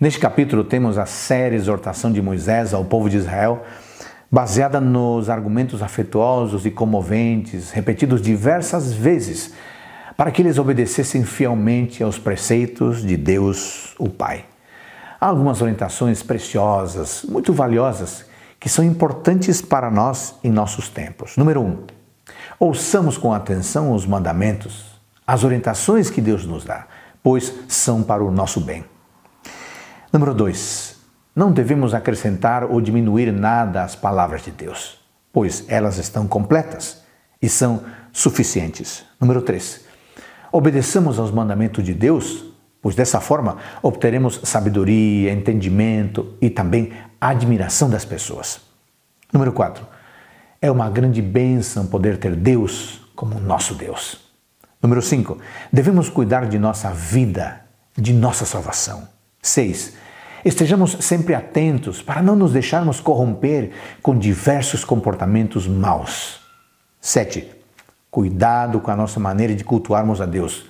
Neste capítulo temos a séria exortação de Moisés ao povo de Israel, baseada nos argumentos afetuosos e comoventes repetidos diversas vezes, para que eles obedecessem fielmente aos preceitos de Deus, o Pai. Há algumas orientações preciosas, muito valiosas, que são importantes para nós em nossos tempos. Número 1. Um, ouçamos com atenção os mandamentos, as orientações que Deus nos dá, pois são para o nosso bem. Número 2. Não devemos acrescentar ou diminuir nada às palavras de Deus, pois elas estão completas e são suficientes. Número 3. Obedeçamos aos mandamentos de Deus, pois dessa forma obteremos sabedoria, entendimento e também admiração das pessoas. Número 4. É uma grande bênção poder ter Deus como nosso Deus. Número 5. Devemos cuidar de nossa vida, de nossa salvação. 6. Estejamos sempre atentos para não nos deixarmos corromper com diversos comportamentos maus. 7. Cuidado com a nossa maneira de cultuarmos a Deus.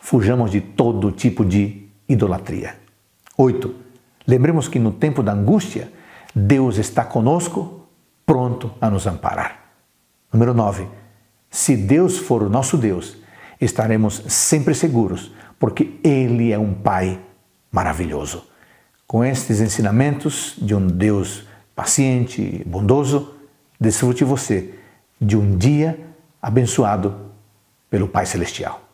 Fujamos de todo tipo de idolatria. 8. Lembremos que no tempo da angústia, Deus está conosco, pronto a nos amparar. Número 9. Se Deus for o nosso Deus, estaremos sempre seguros, porque Ele é um Pai maravilhoso. Com estes ensinamentos de um Deus paciente e bondoso, desfrute você de um dia abençoado pelo Pai Celestial.